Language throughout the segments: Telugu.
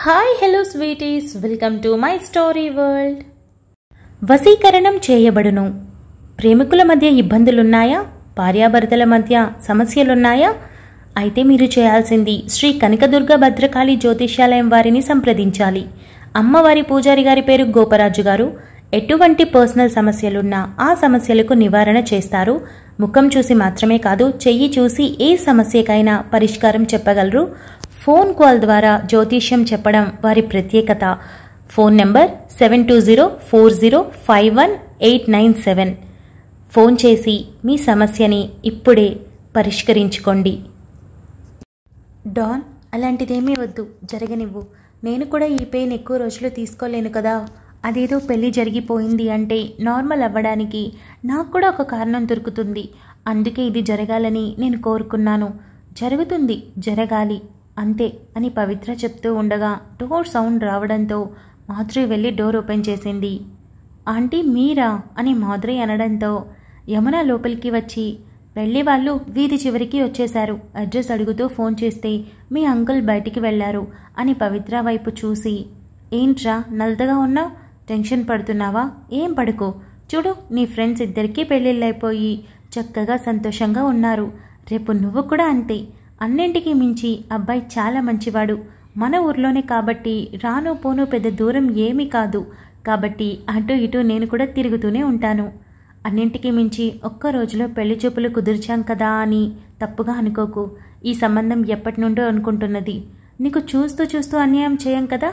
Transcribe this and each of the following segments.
hi hello sweeties welcome to my story world వశీకరణం చేయబడును ప్రేమికుల మధ్య ఇబ్బందులున్నాయా భార్యాభర్తల మధ్య సమస్యలున్నాయా అయితే మీరు చేయాల్సింది శ్రీ కనకదుర్గ భద్రకాళి జ్యోతిష్యాలయం వారిని సంప్రదించాలి అమ్మవారి పూజారి గారి పేరు గోపరాజు గారు ఎటువంటి పర్సనల్ సమస్యలున్నా ఆ సమస్యలకు నివారణ చేస్తారు ముఖం చూసి మాత్రమే కాదు చెయ్యి చూసి ఏ సమస్యకైనా పరిష్కారం చెప్పగలరు ఫోన్ కాల్ ద్వారా జ్యోతిష్యం చెప్పడం వారి ప్రత్యేకత phone number seven two zero four zero five one eight nine seven phone చేసి మీ సమస్యని ఇప్పుడే పరిష్కరించుకోండి డాన్ అలాంటిదేమీ వద్దు జరగనివ్వు నేను కూడా ఈ పెయిన్ ఎక్కువ రోజులు తీసుకోలేను కదా అదేదో పెళ్ళి జరిగిపోయింది అంటే నార్మల్ అవ్వడానికి నాకు కూడా ఒక కారణం దొరుకుతుంది అందుకే ఇది జరగాలని నేను కోరుకున్నాను జరుగుతుంది జరగాలి అంతే అని పవిత్ర చెప్తూ ఉండగా డోర్ సౌండ్ రావడంతో మాధురి వెళ్ళి డోర్ ఓపెన్ చేసింది ఆంటీ మీరా అని మాధురి అనడంతో యమున లోపలికి వచ్చి వెళ్ళే వాళ్ళు వీధి చివరికి వచ్చేశారు అడ్రస్ అడుగుతూ ఫోన్ చేస్తే మీ అంకుల్ బయటికి వెళ్ళారు అని పవిత్ర వైపు చూసి ఏంట్రా నల్దగా ఉన్నా టెన్షన్ పడుతున్నావా ఏం పడుకో చూడు నీ ఫ్రెండ్స్ ఇద్దరికీ పెళ్ళిళ్ళైపోయి చక్కగా సంతోషంగా ఉన్నారు రేపు నువ్వు కూడా అంతే అన్నింటికీ మించి అబ్బాయి చాలా మంచివాడు మన ఊర్లోనే కాబట్టి రాను పోను పెద్ద దూరం ఏమీ కాదు కాబట్టి అటు ఇటు నేను కూడా తిరుగుతూనే ఉంటాను అన్నింటికీ మించి ఒక్క రోజులో పెళ్లి చూపులు కుదిర్చాం కదా అని తప్పుగా అనుకోకు ఈ సంబంధం ఎప్పటి నుండో అనుకుంటున్నది నీకు చూస్తూ చూస్తూ అన్యాయం చేయం కదా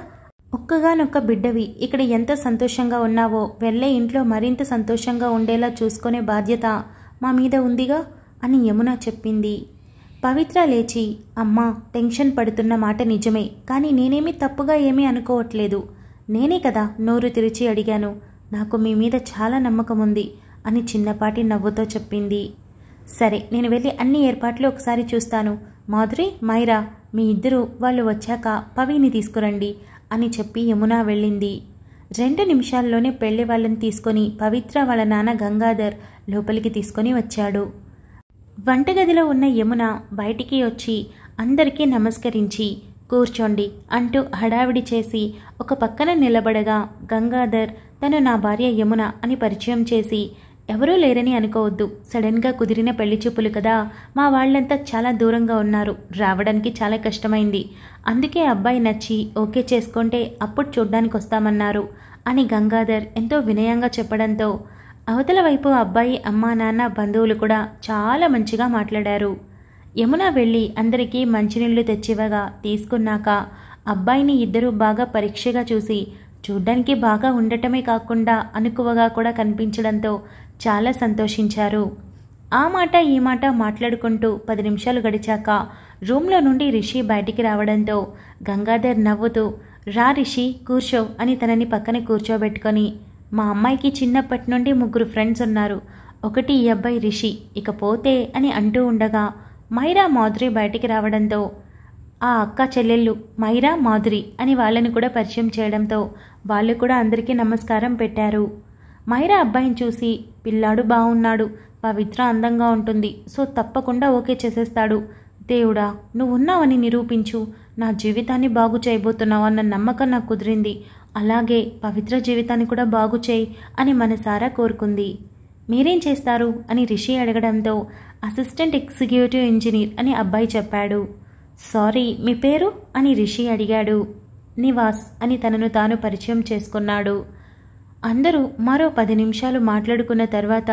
ఒక్కగానొక్క బిడ్డవి ఇక్కడ ఎంత సంతోషంగా ఉన్నావో వెళ్ళే ఇంట్లో మరింత సంతోషంగా ఉండేలా చూసుకునే బాధ్యత మా మీద ఉందిగా అని యమున చెప్పింది పవిత్ర లేచి అమ్మా టెన్షన్ పడుతున్న మాట నిజమే కానీ నేనేమీ తప్పుగా ఏమీ అనుకోవట్లేదు నేనే కదా నోరు తెరిచి అడిగాను నాకు మీ మీద చాలా నమ్మకం ఉంది అని చిన్నపాటి నవ్వుతో చెప్పింది సరే నేను వెళ్ళి అన్ని ఏర్పాట్లు ఒకసారి చూస్తాను మాధురి మైరా మీ ఇద్దరు వాళ్ళు వచ్చాక పవిని తీసుకురండి అని చెప్పి యమున వెళ్ళింది రెండు నిమిషాల్లోనే పెళ్లి వాళ్ళని తీసుకొని పవిత్ర వాళ్ళ నాన్న గంగాధర్ లోపలికి తీసుకొని వచ్చాడు వంటగదిలో ఉన్న యమున బయటికి వచ్చి అందరికీ నమస్కరించి కూర్చోండి అంటూ హడావిడి చేసి ఒక పక్కన నిలబడగా గంగాధర్ తను నా భార్య యమున అని పరిచయం చేసి ఎవరూ లేరని అనుకోవద్దు సడన్గా కుదిరిన పెళ్లి చూపులు కదా మా వాళ్ళంతా చాలా దూరంగా ఉన్నారు రావడానికి చాలా కష్టమైంది అందుకే అబ్బాయి నచ్చి ఓకే చేసుకుంటే అప్పుడు చూడ్డానికి వస్తామన్నారు అని గంగాధర్ ఎంతో వినయంగా చెప్పడంతో అవతల వైపు అబ్బాయి అమ్మా నాన్న బంధువులు కూడా చాలా మంచిగా మాట్లాడారు యమున వెళ్ళి అందరికీ మంచినీళ్లు తెచ్చివ్వగా తీసుకున్నాక అబ్బాయిని ఇద్దరూ బాగా పరీక్షగా చూసి చూడ్డానికి బాగా ఉండటమే కాకుండా అనుకువగా కూడా కనిపించడంతో చాలా సంతోషించారు ఆ మాట ఈ మాట మాట్లాడుకుంటూ పది నిమిషాలు గడిచాక రూమ్లో నుండి రిషి బయటికి రావడంతో గంగాధర్ నవ్వుతూ రా రిషి కూర్చో అని తనని పక్కన కూర్చోబెట్టుకొని మా అమ్మాయికి చిన్నప్పటి నుండి ముగ్గురు ఫ్రెండ్స్ ఉన్నారు ఒకటి ఈ అబ్బాయి రిషి ఇక పోతే అని అంటూ ఉండగా మైరా మాధురి బయటికి రావడంతో ఆ అక్క చెల్లెళ్ళు మైరా మాధురి అని వాళ్ళని కూడా పరిచయం చేయడంతో వాళ్ళు కూడా అందరికీ నమస్కారం పెట్టారు మైరా అబ్బాయిని చూసి పిల్లాడు బాగున్నాడు పవిత్ర అందంగా ఉంటుంది సో తప్పకుండా ఓకే చేసేస్తాడు దేవుడా నువ్వు ఉన్నావని నిరూపించు నా జీవితాన్ని బాగు చేయబోతున్నావు అన్న నమ్మకం నాకు కుదిరింది అలాగే పవిత్ర జీవితాన్ని కూడా బాగు చేయి అని మనసారా కోరుకుంది మీరేం చేస్తారు అని రిషి అడగడంతో అసిస్టెంట్ ఎగ్జిక్యూటివ్ ఇంజనీర్ అని అబ్బాయి చెప్పాడు సారీ మీ పేరు అని రిషి అడిగాడు నివాస్ అని తనను తాను పరిచయం చేసుకున్నాడు అందరూ మరో పది నిమిషాలు మాట్లాడుకున్న తర్వాత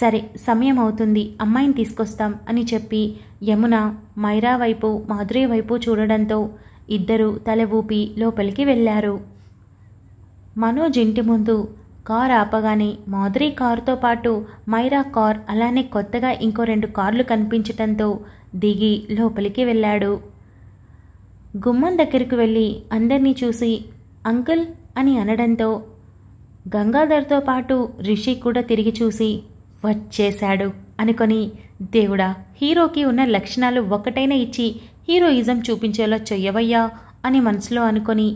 సరే సమయం అవుతుంది అమ్మాయిని తీసుకొస్తాం అని చెప్పి యమున మైరా వైపు మాధురి వైపు చూడడంతో ఇద్దరూ తల ఊపి లోపలికి వెళ్ళారు మనోజ్ ఇంటి ముందు కార్ ఆపగానే మాధురి కారుతో పాటు మైరా కార్ అలానే కొత్తగా ఇంకో రెండు కార్లు కనిపించటంతో దిగి లోపలికి వెళ్ళాడు గుమ్మం దగ్గరికి వెళ్ళి అందరినీ చూసి అంకుల్ అని అనడంతో గంగాధర్తో పాటు రిషి కూడా తిరిగి చూసి వచ్చేశాడు అనుకొని దేవుడా హీరోకి ఉన్న లక్షణాలు ఒక్కటైనా ఇచ్చి హీరోయిజం చూపించేలా చెయ్యవయ్యా అని మనసులో అనుకొని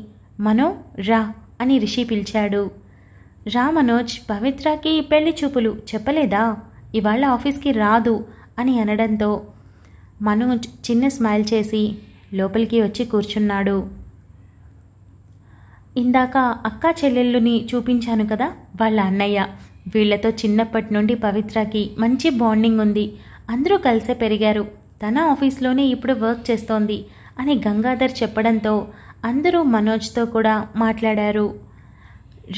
మనో రా అని రిషి పిలిచాడు రా మనోజ్ పవిత్రకి పెళ్లి చూపులు చెప్పలేదా ఇవాళ ఆఫీస్కి రాదు అని అనడంతో మనోజ్ చిన్న స్మైల్ చేసి లోపలికి వచ్చి కూర్చున్నాడు ఇందాక అక్క చెల్లెళ్ళుని చూపించాను కదా వాళ్ళ అన్నయ్య వీళ్లతో చిన్నప్పటి నుండి పవిత్రకి మంచి బాండింగ్ ఉంది అందరూ కలిసే పెరిగారు తన ఆఫీస్లోనే ఇప్పుడు వర్క్ చేస్తోంది అని గంగాధర్ చెప్పడంతో అందరూ మనోజ్తో కూడా మాట్లాడారు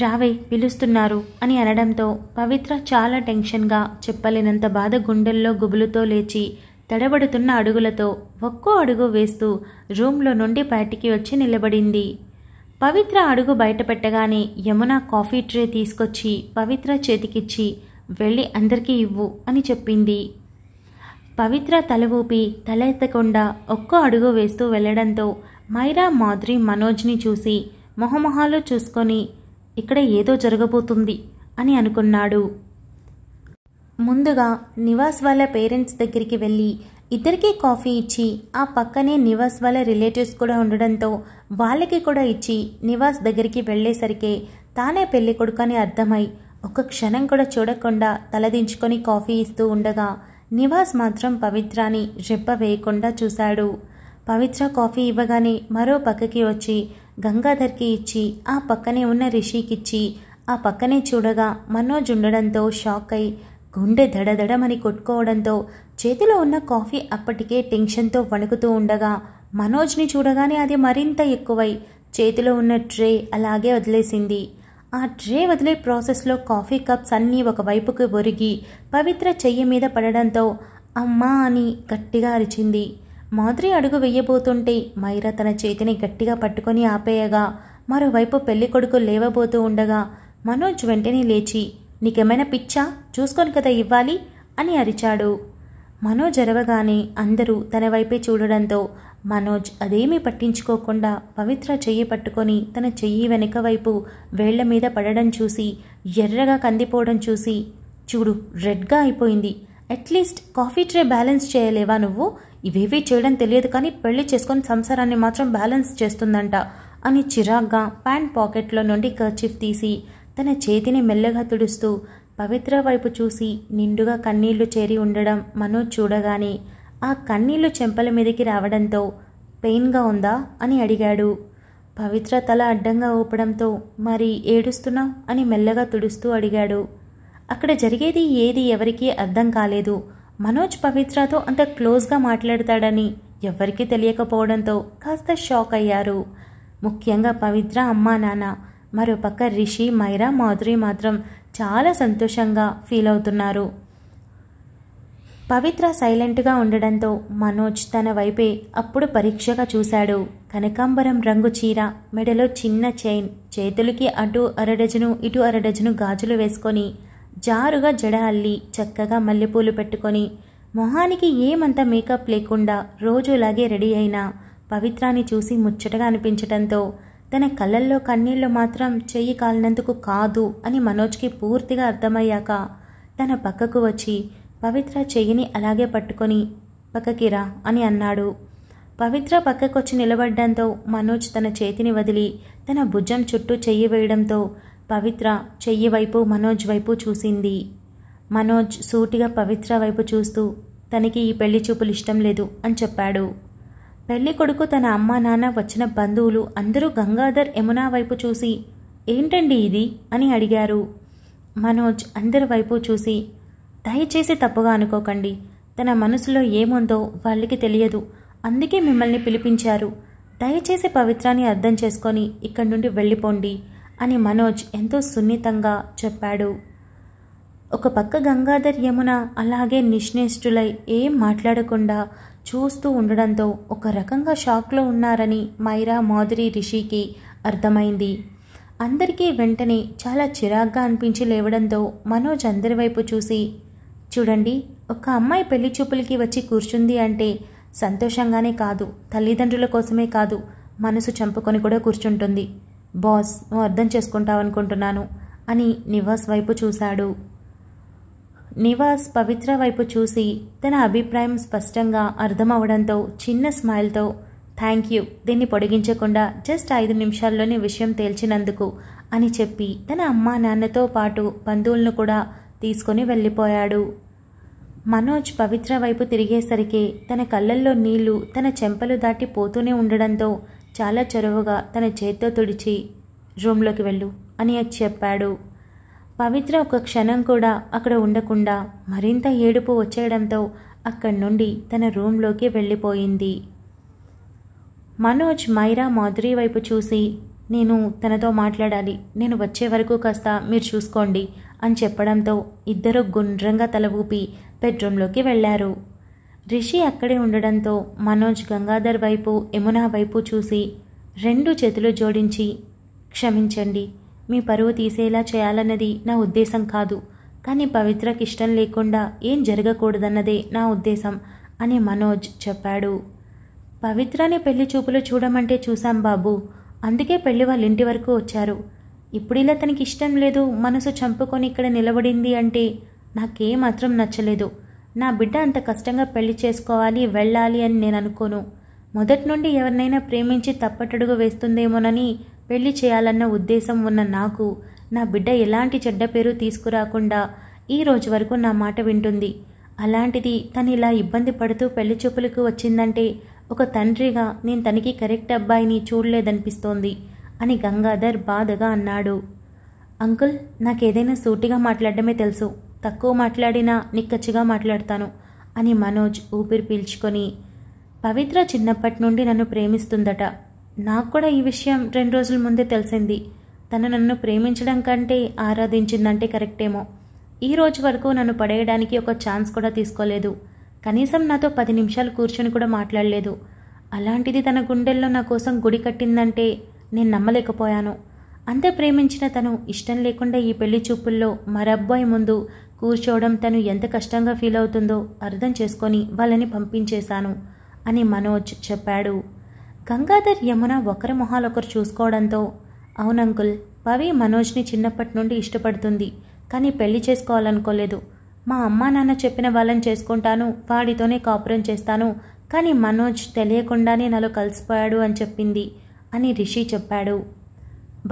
రావే పిలుస్తున్నారు అని అనడంతో పవిత్ర చాలా టెన్షన్గా చెప్పలేనంత బాధ గుండెల్లో గుబులుతో లేచి తడబడుతున్న అడుగులతో ఒక్కో అడుగు వేస్తూ రూమ్లో నుండి బయటికి వచ్చి నిలబడింది పవిత్ర అడుగు బయటపెట్టగానే యమున కాఫీ ట్రే తీసుకొచ్చి పవిత్ర చేతికిచ్చి వెళ్ళి అందరికీ ఇవ్వు అని చెప్పింది పవిత్ర తల ఊపి తలెత్తకుండా ఒక్కో అడుగు వేస్తూ వెళ్ళడంతో మైరా మాధురి మనోజ్ని చూసి మొహమొహాలు చూసుకొని ఇక్కడ ఏదో జరగబోతుంది అని అనుకున్నాడు ముందుగా నివాస్ వాళ్ళ పేరెంట్స్ దగ్గరికి వెళ్ళి ఇద్దరికీ కాఫీ ఇచ్చి ఆ పక్కనే నివాస్ వాళ్ళ రిలేటివ్స్ కూడా ఉండడంతో వాళ్ళకి కూడా ఇచ్చి నివాస్ దగ్గరికి వెళ్ళేసరికే తానే పెళ్లి కొడుకని అర్థమై ఒక్క క్షణం కూడా చూడకుండా తలదించుకొని కాఫీ ఇస్తూ ఉండగా నివాస్ మాత్రం పవిత్రాని రెప్ప వేయకుండా చూశాడు పవిత్ర కాఫీ ఇవ్వగానే మరో పక్కకి వచ్చి గంగాధర్కి ఇచ్చి ఆ పక్కనే ఉన్న రిషికిచ్చి ఆ పక్కనే చూడగా మనోజ్ ఉండడంతో షాక్ అయి గుండె దడదడమని కొట్టుకోవడంతో చేతిలో ఉన్న కాఫీ అప్పటికే టెన్షన్తో వణుకుతూ ఉండగా మనోజ్ని చూడగానే అది మరింత ఎక్కువై చేతిలో ఉన్న ట్రే అలాగే వదిలేసింది ఆ ట్రే వదిలే ప్రాసెస్లో కాఫీ కప్స్ అన్నీ ఒకవైపుకు ఒరిగి పవిత్ర చెయ్యి మీద పడడంతో అమ్మా అని గట్టిగా అరిచింది మాధురి అడుగు వెయ్యబోతుంటే మైరా తన చేతిని గట్టిగా పట్టుకొని ఆపేయగా మరోవైపు పెళ్లి కొడుకు లేవబోతూ ఉండగా మనోజ్ వెంటనే లేచి నీకేమైనా పిచ్చా చూసుకొని కదా ఇవ్వాలి అని అరిచాడు మనోజ్ అరవగానే అందరూ తన వైపే చూడడంతో మనోజ్ అదేమీ పట్టించుకోకుండా పవిత్ర చెయ్యి పట్టుకొని తన చెయ్యి వెనుక వైపు వేళ్ల మీద పడడం చూసి ఎర్రగా కందిపోవడం చూసి చూడు రెడ్గా అయిపోయింది అట్లీస్ట్ కాఫీ ట్రే బ్యాలెన్స్ చేయలేవా నువ్వు ఇవేవి చేయడం తెలియదు కానీ పెళ్లి చేసుకొని సంసారాన్ని మాత్రం బ్యాలెన్స్ చేస్తుందంట అని చిరాగ్గా ప్యాంట్ పాకెట్లో నుండి కర్చీఫ్ తీసి తన చేతిని మెల్లగా తుడుస్తూ పవిత్ర వైపు చూసి నిండుగా కన్నీళ్లు చేరి ఉండడం మనం చూడగానే ఆ కన్నీళ్లు చెంపల మీదకి రావడంతో పెయిన్గా ఉందా అని అడిగాడు పవిత్ర తల అడ్డంగా ఊపడంతో మరి ఏడుస్తున్నా అని మెల్లగా తుడుస్తూ అడిగాడు అక్కడ జరిగేది ఏది ఎవరికీ అర్థం కాలేదు మనోజ్ పవిత్రతో అంత క్లోజ్గా మాట్లాడతాడని ఎవరికీ తెలియకపోవడంతో కాస్త షాక్ అయ్యారు ముఖ్యంగా పవిత్ర అమ్మా నాన్న మరోపక్క రిషి మైరా మాధురి మాత్రం చాలా సంతోషంగా ఫీల్ అవుతున్నారు పవిత్ర సైలెంట్గా ఉండడంతో మనోజ్ తన వైపే అప్పుడు పరీక్షగా చూశాడు కనకాంబరం రంగు చీర మెడలో చిన్న చైన్ చేతులకి అటు అరడజను ఇటు అరడజను గాజులు వేసుకొని జారుగా జడ అల్లి చక్కగా మల్లెపూలు పెట్టుకొని మొహానికి ఏమంత మేకప్ లేకుండా రోజులాగే రెడీ అయిన పవిత్రాన్ని చూసి ముచ్చటగా అనిపించటంతో తన కళ్ళల్లో కన్నీళ్లు మాత్రం చెయ్యి కాలినందుకు కాదు అని మనోజ్కి పూర్తిగా అర్థమయ్యాక తన పక్కకు వచ్చి పవిత్ర చెయ్యిని అలాగే పట్టుకొని పక్కకిరా అని అన్నాడు పవిత్ర పక్కకొచ్చి నిలబడ్డంతో మనోజ్ తన చేతిని వదిలి తన భుజం చుట్టూ చెయ్యి వేయడంతో పవిత్ర చెయ్యి వైపు మనోజ్ వైపు చూసింది మనోజ్ సూటిగా పవిత్ర వైపు చూస్తూ తనకి ఈ పెళ్లి చూపులు ఇష్టం లేదు అని చెప్పాడు పెళ్లి కొడుకు తన అమ్మ నాన్న వచ్చిన బంధువులు అందరూ గంగాధర్ యమునా వైపు చూసి ఏంటండి ఇది అని అడిగారు మనోజ్ అందరి వైపు చూసి దయచేసి తప్పుగా అనుకోకండి తన మనసులో ఏముందో వాళ్ళకి తెలియదు అందుకే మిమ్మల్ని పిలిపించారు దయచేసి పవిత్రాన్ని అర్థం చేసుకొని ఇక్కడి నుండి వెళ్ళిపోండి అని మనోజ్ ఎంతో సున్నితంగా చెప్పాడు ఒక పక్క గంగాధర్ యమున అలాగే నిష్ణేష్ఠులై ఏం మాట్లాడకుండా చూస్తూ ఉండడంతో ఒక రకంగా షాక్లో ఉన్నారని మైరా మాధురి రిషికి అర్థమైంది అందరికీ వెంటనే చాలా చిరాగ్గా అనిపించి లేవడంతో మనోజ్ అందరి వైపు చూసి చూడండి ఒక అమ్మాయి పెళ్లి చూపులకి వచ్చి కూర్చుంది అంటే సంతోషంగానే కాదు తల్లిదండ్రుల కోసమే కాదు మనసు చంపుకొని కూడా కూర్చుంటుంది బాస్ నువ్వు అర్థం అనుకుంటున్నాను అని నివాస్ వైపు చూశాడు నివాస్ పవిత్ర వైపు చూసి తన అభిప్రాయం స్పష్టంగా అర్థమవడంతో చిన్న స్మైల్తో థ్యాంక్ యూ దీన్ని పొడిగించకుండా జస్ట్ ఐదు నిమిషాల్లోనే విషయం తేల్చినందుకు అని చెప్పి తన అమ్మ నాన్నతో పాటు బంధువులను కూడా తీసుకొని వెళ్ళిపోయాడు మనోజ్ పవిత్ర వైపు తిరిగేసరికి తన కళ్ళల్లో నీళ్లు తన చెంపలు దాటి పోతూనే ఉండడంతో చాలా చొరవగా తన చేత్తో తుడిచి రూమ్లోకి వెళ్ళు అని చెప్పాడు పవిత్ర ఒక క్షణం కూడా అక్కడ ఉండకుండా మరింత ఏడుపు వచ్చేయడంతో అక్కడి నుండి తన రూమ్లోకి వెళ్ళిపోయింది మనోజ్ మైరా మాధురి వైపు చూసి నేను తనతో మాట్లాడాలి నేను వచ్చే వరకు కాస్త మీరు చూసుకోండి అని చెప్పడంతో ఇద్దరు గుండ్రంగా తల ఊపి బెడ్రూమ్లోకి వెళ్ళారు రిషి అక్కడే ఉండడంతో మనోజ్ గంగాధర్ వైపు యమునా వైపు చూసి రెండు చేతులు జోడించి క్షమించండి మీ పరువు తీసేలా చేయాలన్నది నా ఉద్దేశం కాదు కానీ పవిత్రకి ఇష్టం లేకుండా ఏం జరగకూడదన్నదే నా ఉద్దేశం అని మనోజ్ చెప్పాడు పవిత్రని పెళ్లి చూపులు చూడమంటే చూశాం బాబు అందుకే పెళ్లి వాళ్ళ ఇంటి వరకు వచ్చారు ఇప్పుడు ఇలా తనకి ఇష్టం లేదు మనసు చంపుకొని ఇక్కడ నిలబడింది అంటే నాకేమాత్రం నచ్చలేదు నా బిడ్డ అంత కష్టంగా పెళ్లి చేసుకోవాలి వెళ్ళాలి అని నేను అనుకోను మొదటి నుండి ఎవరినైనా ప్రేమించి తప్పటడుగు వేస్తుందేమోనని పెళ్లి చేయాలన్న ఉద్దేశం ఉన్న నాకు నా బిడ్డ ఎలాంటి చెడ్డ పేరు తీసుకురాకుండా ఈ రోజు వరకు నా మాట వింటుంది అలాంటిది తను ఇలా ఇబ్బంది పడుతూ పెళ్లి చూపులకు వచ్చిందంటే ఒక తండ్రిగా నేను తనకి కరెక్ట్ అబ్బాయిని చూడలేదనిపిస్తోంది అని గంగాధర్ బాధగా అన్నాడు అంకుల్ నాకేదైనా సూటిగా మాట్లాడమే తెలుసు తక్కువ మాట్లాడినా నిక్కచ్చిగా మాట్లాడతాను అని మనోజ్ ఊపిరి పీల్చుకొని పవిత్ర చిన్నప్పటి నుండి నన్ను ప్రేమిస్తుందట నాకు కూడా ఈ విషయం రెండు రోజుల ముందే తెలిసింది తను నన్ను ప్రేమించడం కంటే ఆరాధించిందంటే కరెక్టేమో ఈ రోజు వరకు నన్ను పడేయడానికి ఒక ఛాన్స్ కూడా తీసుకోలేదు కనీసం నాతో పది నిమిషాలు కూర్చొని కూడా మాట్లాడలేదు అలాంటిది తన గుండెల్లో నా కోసం గుడి కట్టిందంటే నేను నమ్మలేకపోయాను అంత ప్రేమించిన తను ఇష్టం లేకుండా ఈ పెళ్లి చూపుల్లో మరబ్బాయి ముందు కూర్చోవడం తను ఎంత కష్టంగా ఫీల్ అవుతుందో అర్థం చేసుకొని వాళ్ళని పంపించేశాను అని మనోజ్ చెప్పాడు గంగాధర్ యమున ఒకరి మొహాలొకరు చూసుకోవడంతో అవునంకుల్ పవి మనోజ్ని చిన్నప్పటి నుండి ఇష్టపడుతుంది కానీ పెళ్లి చేసుకోవాలనుకోలేదు మా అమ్మా నాన్న చెప్పిన వాళ్ళని చేసుకుంటాను వాడితోనే కాపురం చేస్తాను కానీ మనోజ్ తెలియకుండానే నాలో కలిసిపోయాడు అని చెప్పింది అని రిషి చెప్పాడు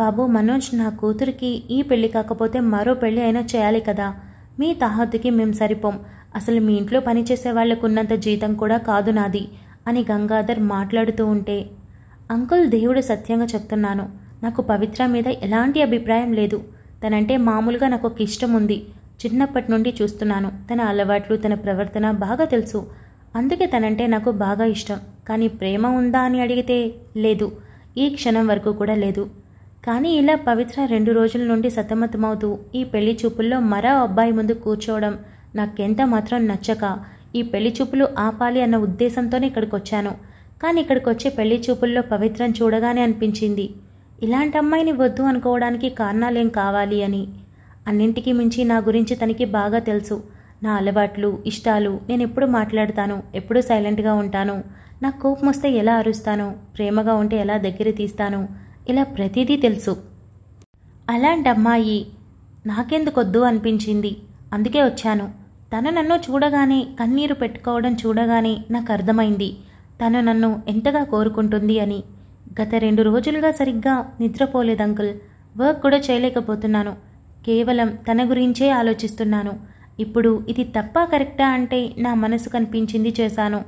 బాబు మనోజ్ నా కూతురికి ఈ పెళ్లి కాకపోతే మరో పెళ్లి అయినా చేయాలి కదా మీ తహాతుకి మేం సరిపోం అసలు మీ ఇంట్లో పనిచేసే వాళ్లకున్నంత జీతం కూడా కాదు నాది అని గంగాధర్ మాట్లాడుతూ ఉంటే అంకుల్ దేవుడు సత్యంగా చెప్తున్నాను నాకు పవిత్ర మీద ఎలాంటి అభిప్రాయం లేదు తనంటే మామూలుగా నాకు ఒక ఇష్టం ఉంది చిన్నప్పటి నుండి చూస్తున్నాను తన అలవాట్లు తన ప్రవర్తన బాగా తెలుసు అందుకే తనంటే నాకు బాగా ఇష్టం కానీ ప్రేమ ఉందా అని అడిగితే లేదు ఈ క్షణం వరకు కూడా లేదు కానీ ఇలా పవిత్ర రెండు రోజుల నుండి సతమతమవుతూ ఈ పెళ్లి చూపుల్లో మరో అబ్బాయి ముందు కూర్చోవడం నాకెంత మాత్రం నచ్చక ఈ పెళ్లి చూపులు ఆపాలి అన్న ఉద్దేశంతోనే ఇక్కడికి వచ్చాను కానీ ఇక్కడికి వచ్చే పెళ్లి చూపుల్లో పవిత్రం చూడగానే అనిపించింది ఇలాంటి అమ్మాయిని వద్దు అనుకోవడానికి కారణాలేం కావాలి అని అన్నింటికీ మించి నా గురించి తనకి బాగా తెలుసు నా అలవాట్లు ఇష్టాలు నేను ఎప్పుడు మాట్లాడతాను ఎప్పుడూ సైలెంట్గా ఉంటాను నా కోపం వస్తే ఎలా అరుస్తాను ప్రేమగా ఉంటే ఎలా దగ్గర తీస్తాను ఇలా ప్రతిదీ తెలుసు అలాంటి అమ్మాయి నాకెందుకొద్దు అనిపించింది అందుకే వచ్చాను తను నన్ను చూడగానే కన్నీరు పెట్టుకోవడం చూడగానే నాకు అర్థమైంది తను నన్ను ఎంతగా కోరుకుంటుంది అని గత రెండు రోజులుగా సరిగ్గా నిద్రపోలేదు అంకుల్ వర్క్ కూడా చేయలేకపోతున్నాను కేవలం తన గురించే ఆలోచిస్తున్నాను ఇప్పుడు ఇది తప్ప కరెక్టా అంటే నా మనసు కనిపించింది చేశాను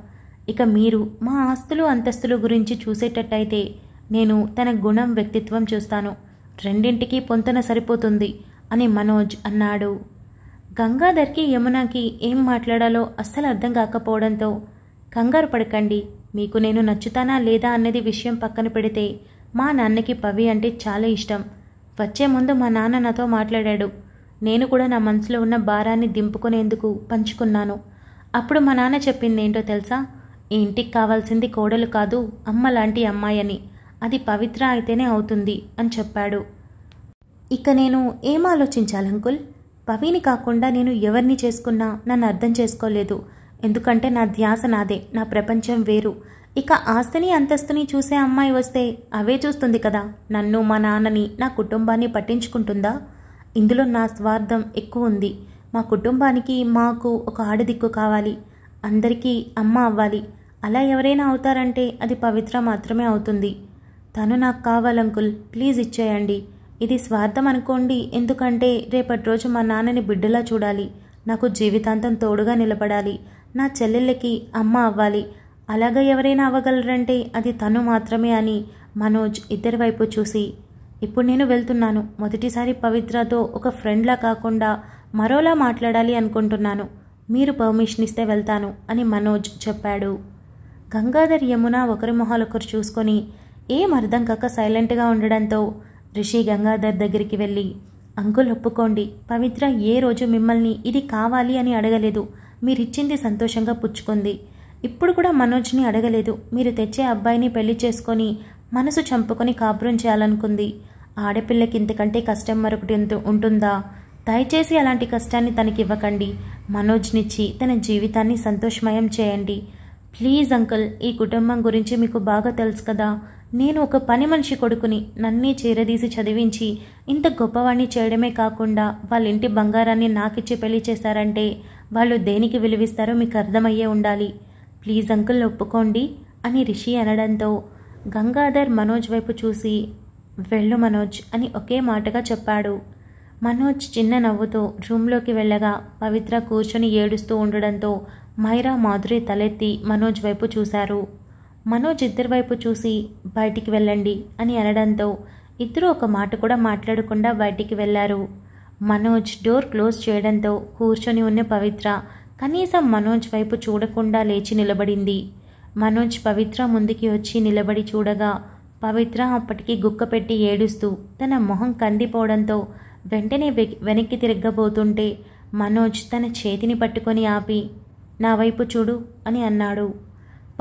ఇక మీరు మా ఆస్తులు అంతస్తులు గురించి చూసేటట్టయితే నేను తన గుణం వ్యక్తిత్వం చూస్తాను రెండింటికి పొంతన సరిపోతుంది అని మనోజ్ అన్నాడు గంగాధర్కి యమునాకి ఏం మాట్లాడాలో అస్సలు అర్థం కాకపోవడంతో కంగారు పడకండి మీకు నేను నచ్చుతానా లేదా అన్నది విషయం పక్కన పెడితే మా నాన్నకి పవి అంటే చాలా ఇష్టం వచ్చే ముందు మా నాన్న నాతో మాట్లాడాడు నేను కూడా నా మనసులో ఉన్న భారాన్ని దింపుకునేందుకు పంచుకున్నాను అప్పుడు మా నాన్న చెప్పింది ఏంటో తెలుసా ఈ ఇంటికి కావాల్సింది కోడలు కాదు అమ్మ లాంటి అని అది పవిత్ర అయితేనే అవుతుంది అని చెప్పాడు ఇక నేను ఏం ఆలోచించాలి పవిని కాకుండా నేను ఎవరిని చేసుకున్నా నన్ను అర్థం చేసుకోలేదు ఎందుకంటే నా ధ్యాస నాదే నా ప్రపంచం వేరు ఇక ఆస్తిని అంతస్తుని చూసే అమ్మాయి వస్తే అవే చూస్తుంది కదా నన్ను మా నాన్నని నా కుటుంబాన్ని పట్టించుకుంటుందా ఇందులో నా స్వార్థం ఎక్కువ ఉంది మా కుటుంబానికి మాకు ఒక ఆడదిక్కు కావాలి అందరికీ అమ్మ అవ్వాలి అలా ఎవరైనా అవుతారంటే అది పవిత్ర మాత్రమే అవుతుంది తను నాకు కావాలంకుల్ ప్లీజ్ ఇచ్చేయండి ఇది స్వార్థం అనుకోండి ఎందుకంటే రేపటి రోజు మా నాన్నని బిడ్డలా చూడాలి నాకు జీవితాంతం తోడుగా నిలబడాలి నా చెల్లెళ్ళకి అమ్మ అవ్వాలి అలాగా ఎవరైనా అవ్వగలరంటే అది తను మాత్రమే అని మనోజ్ ఇద్దరి వైపు చూసి ఇప్పుడు నేను వెళ్తున్నాను మొదటిసారి పవిత్రతో ఒక ఫ్రెండ్లా కాకుండా మరోలా మాట్లాడాలి అనుకుంటున్నాను మీరు పర్మిషన్ ఇస్తే వెళ్తాను అని మనోజ్ చెప్పాడు గంగాధర్ యమున ఒకరి మొహాలొకరు చూసుకొని ఏం అర్థం కాక సైలెంట్గా ఉండడంతో రిషి గంగాధర్ దగ్గరికి వెళ్ళి అంకుల్ ఒప్పుకోండి పవిత్ర ఏ రోజు మిమ్మల్ని ఇది కావాలి అని అడగలేదు మీరిచ్చింది సంతోషంగా పుచ్చుకుంది ఇప్పుడు కూడా మనోజ్ని అడగలేదు మీరు తెచ్చే అబ్బాయిని పెళ్లి చేసుకొని మనసు చంపుకొని కాపురం చేయాలనుకుంది ఆడపిల్లకి ఇంతకంటే కష్టం మరొకటి ఉంటుందా దయచేసి అలాంటి కష్టాన్ని తనకివ్వకండి మనోజ్నిచ్చి తన జీవితాన్ని సంతోషమయం చేయండి ప్లీజ్ అంకుల్ ఈ కుటుంబం గురించి మీకు బాగా తెలుసు కదా నేను ఒక పని మనిషి కొడుకుని నన్నే చేరదీసి చదివించి ఇంత గొప్పవాణ్ణి చేయడమే కాకుండా వాళ్ళ ఇంటి బంగారాన్ని నాకిచ్చి పెళ్లి చేశారంటే వాళ్ళు దేనికి విలువిస్తారో మీకు అర్థమయ్యే ఉండాలి ప్లీజ్ అంకుల్ ఒప్పుకోండి అని రిషి అనడంతో గంగాధర్ మనోజ్ వైపు చూసి వెళ్ళు మనోజ్ అని ఒకే మాటగా చెప్పాడు మనోజ్ చిన్న నవ్వుతో రూమ్లోకి వెళ్ళగా పవిత్ర కూర్చొని ఏడుస్తూ ఉండడంతో మైరా మాధురి తలెత్తి మనోజ్ వైపు చూశారు మనోజ్ ఇద్దరి వైపు చూసి బయటికి వెళ్ళండి అని అనడంతో ఇద్దరు ఒక మాట కూడా మాట్లాడకుండా బయటికి వెళ్ళారు మనోజ్ డోర్ క్లోజ్ చేయడంతో కూర్చొని ఉన్న పవిత్ర కనీసం మనోజ్ వైపు చూడకుండా లేచి నిలబడింది మనోజ్ పవిత్ర ముందుకి వచ్చి నిలబడి చూడగా పవిత్ర అప్పటికి గుక్క పెట్టి ఏడుస్తూ తన మొహం కందిపోవడంతో వెంటనే వెనక్కి తిరగబోతుంటే మనోజ్ తన చేతిని పట్టుకొని ఆపి నా వైపు చూడు అని అన్నాడు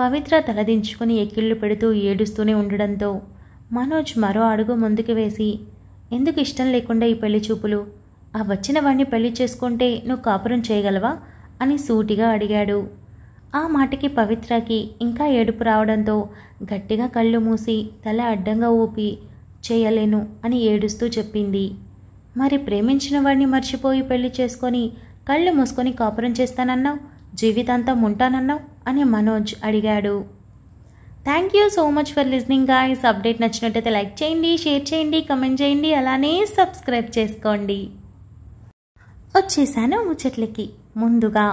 పవిత్ర తలదించుకుని ఎక్కిళ్ళు పెడుతూ ఏడుస్తూనే ఉండడంతో మనోజ్ మరో అడుగు ముందుకు వేసి ఎందుకు ఇష్టం లేకుండా ఈ పెళ్లి చూపులు ఆ వచ్చిన వాడిని పెళ్లి చేసుకుంటే నువ్వు కాపురం చేయగలవా అని సూటిగా అడిగాడు ఆ మాటకి పవిత్రకి ఇంకా ఏడుపు రావడంతో గట్టిగా కళ్ళు మూసి తల అడ్డంగా ఊపి చేయలేను అని ఏడుస్తూ చెప్పింది మరి ప్రేమించిన వాడిని మర్చిపోయి పెళ్లి చేసుకొని కళ్ళు మూసుకొని కాపురం చేస్తానన్నావు జీవితాంతం ఉంటానన్నావు అని మనోజ్ అడిగాడు thank you so much for listening guys update నచ్చినట్టయితే లైక్ చేయండి షేర్ చేయండి కమెంట్ చేయండి అలానే సబ్స్క్రైబ్ చేసుకోండి వచ్చేసాను ముచ్చట్లకి ముందుగా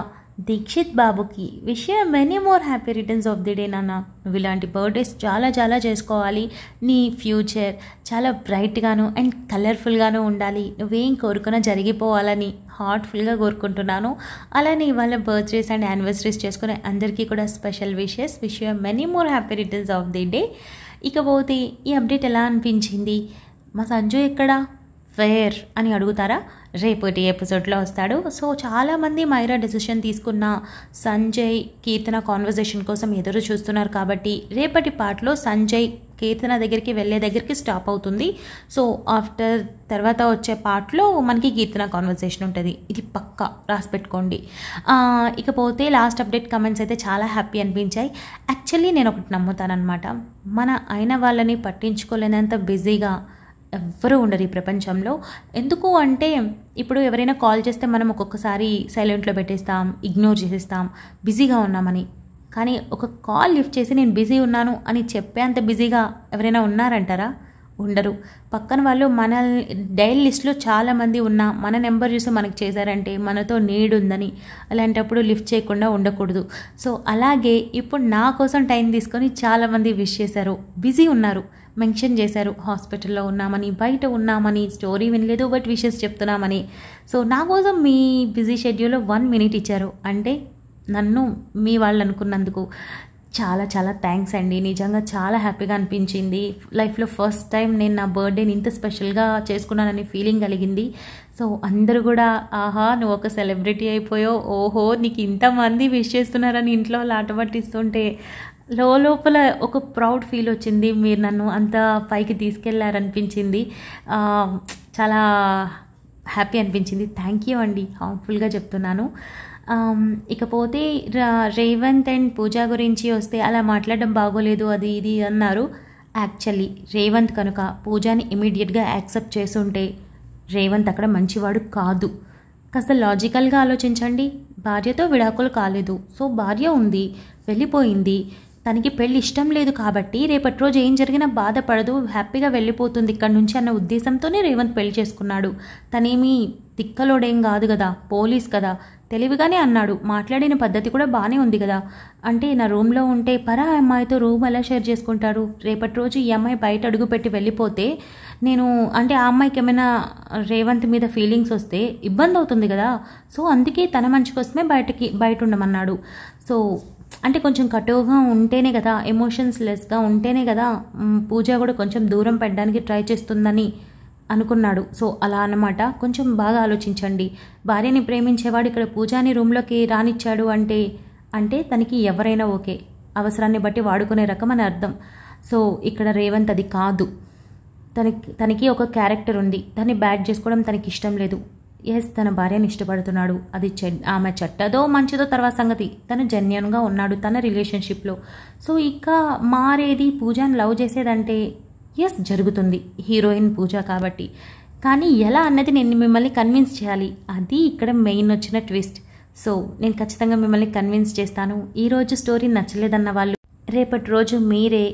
దీక్షిత్ బాబుకి విషయం many more happy returns of the day నాన్న నువ్వు ఇలాంటి బర్త్డేస్ చాలా చాలా చేసుకోవాలి నీ ఫ్యూచర్ చాలా బ్రైట్గాను అండ్ కలర్ఫుల్గాను ఉండాలి నువ్వేం కోరుకున్నా జరిగిపోవాలని హార్ట్ఫుల్గా కోరుకుంటున్నాను అలానే ఇవాళ బర్త్డేస్ అండ్ యానివర్సరీస్ చేసుకునే అందరికీ కూడా స్పెషల్ విషెస్ విషయం many more happy returns of the day ఇకపోతే ఈ అప్డేట్ ఎలా అనిపించింది మా సంజు ఎక్కడా వేర్ అని అడుగుతారా రేపటి ఎపిసోడ్లో వస్తాడు సో చాలామంది మైరా డెసిషన్ తీసుకున్న సంజయ్ కీర్తన కాన్వర్జేషన్ కోసం ఎదురు చూస్తున్నారు కాబట్టి రేపటి పార్ట్లో సంజయ్ కీర్తన దగ్గరికి వెళ్ళే దగ్గరికి స్టాప్ అవుతుంది సో ఆఫ్టర్ తర్వాత వచ్చే పార్ట్లో మనకి కీర్తన కాన్వర్సేషన్ ఉంటుంది ఇది పక్క రాసి పెట్టుకోండి ఇకపోతే లాస్ట్ అప్డేట్ కమెంట్స్ అయితే చాలా హ్యాపీ అనిపించాయి యాక్చువల్లీ నేను ఒకటి నమ్ముతానమాట మన అయిన వాళ్ళని పట్టించుకోలేనంత బిజీగా ఎవ్వరూ ఉండరు ఈ ప్రపంచంలో ఎందుకు అంటే ఇప్పుడు ఎవరైనా కాల్ చేస్తే మనం ఒక్కొక్కసారి సైలెంట్లో పెట్టేస్తాం ఇగ్నోర్ చేసేస్తాం బిజీగా ఉన్నామని కానీ ఒక కాల్ లిఫ్ట్ చేసి నేను బిజీ ఉన్నాను అని చెప్పే అంత బిజీగా ఎవరైనా ఉన్నారంటారా ఉండరు పక్కన వాళ్ళు మన డైల్ లిస్ట్లో చాలామంది ఉన్నా మన నెంబర్ చూసి మనకు చేశారంటే మనతో నీడ్ ఉందని అలాంటప్పుడు లిఫ్ట్ చేయకుండా ఉండకూడదు సో అలాగే ఇప్పుడు నా కోసం టైం తీసుకొని చాలామంది విష్ చేశారు బిజీ ఉన్నారు మెన్షన్ చేశారు హాస్పిటల్లో ఉన్నామని బయట ఉన్నామని స్టోరీ వినలేదు బట్ విషెస్ చెప్తున్నామని సో నా కోసం మీ బిజీ షెడ్యూల్లో వన్ మినిట్ ఇచ్చారు అంటే నన్ను మీ వాళ్ళు అనుకున్నందుకు చాలా చాలా థ్యాంక్స్ అండి నిజంగా చాలా హ్యాపీగా అనిపించింది లైఫ్లో ఫస్ట్ టైం నేను నా బర్త్డేని ఇంత స్పెషల్గా చేసుకున్నాననే ఫీలింగ్ కలిగింది సో అందరూ కూడా ఆహా నువ్వు ఒక సెలబ్రిటీ అయిపోయావు ఓహో నీకు ఇంతమంది విష్ చేస్తున్నారని ఇంట్లో ఆట పట్టిస్తుంటే లో లోపల ఒక ప్రౌడ్ ఫీల్ వచ్చింది మీరు నన్ను అంత పైకి తీసుకెళ్లారనిపించింది చాలా హ్యాపీ అనిపించింది థ్యాంక్ యూ అండి హార్ట్ఫుల్గా చెప్తున్నాను ఇకపోతే రేవంత్ అండ్ పూజ గురించి వస్తే అలా మాట్లాడడం బాగోలేదు అది ఇది అన్నారు యాక్చువల్లీ రేవంత్ కనుక పూజాని ఇమీడియట్గా యాక్సెప్ట్ చేస్తుంటే రేవంత్ అక్కడ మంచివాడు కాదు కాస్త లాజికల్గా ఆలోచించండి భార్యతో విడాకులు కాలేదు సో భార్య ఉంది వెళ్ళిపోయింది తనకి పెళ్ళి ఇష్టం లేదు కాబట్టి రేపటి రోజు ఏం జరిగినా బాధపడదు హ్యాపీగా వెళ్ళిపోతుంది ఇక్కడ నుంచి అన్న ఉద్దేశంతోనే రేవంత్ పెళ్లి చేసుకున్నాడు తనేమి తిక్కలోడేం కాదు కదా పోలీస్ కదా తెలివిగానే అన్నాడు మాట్లాడిన పద్ధతి కూడా బాగానే ఉంది కదా అంటే నా రూమ్లో ఉంటే పరా అమ్మాయితో రూమ్ ఎలా షేర్ చేసుకుంటారు రేపటి రోజు ఈ అమ్మాయి బయట అడుగుపెట్టి వెళ్ళిపోతే నేను అంటే ఆ అమ్మాయికి ఏమైనా రేవంత్ మీద ఫీలింగ్స్ వస్తే ఇబ్బంది అవుతుంది కదా సో అందుకే తన మంచి కోసమే బయటకి బయట ఉండమన్నాడు సో అంటే కొంచెం కటువుగా ఉంటేనే కదా ఎమోషన్స్ లెస్గా ఉంటేనే కదా పూజ కూడా కొంచెం దూరం పెట్టడానికి ట్రై చేస్తుందని అనుకున్నాడు సో అలా అనమాట కొంచెం బాగా ఆలోచించండి భార్యని ప్రేమించేవాడు ఇక్కడ పూజాని రూమ్లోకి రానిచ్చాడు అంటే అంటే తనకి ఎవరైనా ఓకే అవసరాన్ని బట్టి వాడుకునే రకం అని అర్థం సో ఇక్కడ రేవంత్ అది కాదు తనకి తనకి ఒక క్యారెక్టర్ ఉంది దాన్ని బ్యాడ్ చేసుకోవడం తనకి ఇష్టం లేదు ఎస్ తన భార్యను ఇష్టపడుతున్నాడు అది ఆమె చెట్టదో మంచిదో తర్వాత సంగతి తను జన్యన్గా ఉన్నాడు తన రిలేషన్షిప్లో సో ఇక మారేది పూజాను లవ్ చేసేదంటే ఎస్ జరుగుతుంది హీరోయిన్ పూజ కాబట్టి కానీ ఎలా అన్నది నేను మిమ్మల్ని కన్విన్స్ చేయాలి అది ఇక్కడ మెయిన్ వచ్చిన ట్విస్ట్ సో నేను ఖచ్చితంగా మిమ్మల్ని కన్విన్స్ చేస్తాను ఈరోజు స్టోరీ నచ్చలేదన్న వాళ్ళు రేపటి రోజు మీరే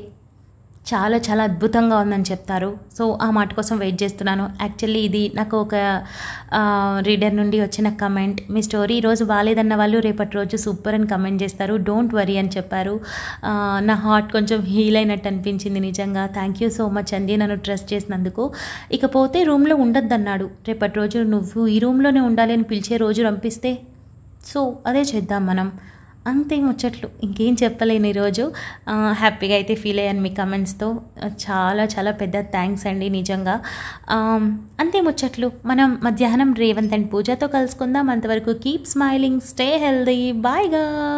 చాలా చాలా అద్భుతంగా ఉందని చెప్తారు సో ఆ మాట కోసం వెయిట్ చేస్తున్నాను యాక్చువల్లీ ఇది నాకు ఒక రీడర్ నుండి వచ్చిన కమెంట్ మీ స్టోరీ ఈరోజు బాగాలేదన్న వాళ్ళు రేపటి రోజు సూపర్ అని కమెంట్ చేస్తారు డోంట్ వరీ అని చెప్పారు నా హార్ట్ కొంచెం హీల్ అయినట్టు అనిపించింది నిజంగా థ్యాంక్ యూ సో మచ్ అండి నన్ను ట్రస్ట్ చేసినందుకు ఇకపోతే రూమ్లో ఉండొద్దన్నాడు రేపటి రోజు నువ్వు ఈ రూమ్లోనే ఉండాలి అని పిలిచే రోజు రంపిస్తే సో అదే చేద్దాం మనం అంతే ముచ్చట్లు ఇంకేం చెప్పలేను ఈరోజు హ్యాపీగా అయితే ఫీల్ అయ్యాను మీ కమెంట్స్తో చాలా చాలా పెద్ద థ్యాంక్స్ అండి నిజంగా అంతే ముచ్చట్లు మనం మధ్యాహ్నం రేవంత్ అండ్ పూజతో కలుసుకుందాం అంతవరకు కీప్ స్మైలింగ్ స్టే హెల్దీ బాయ్గా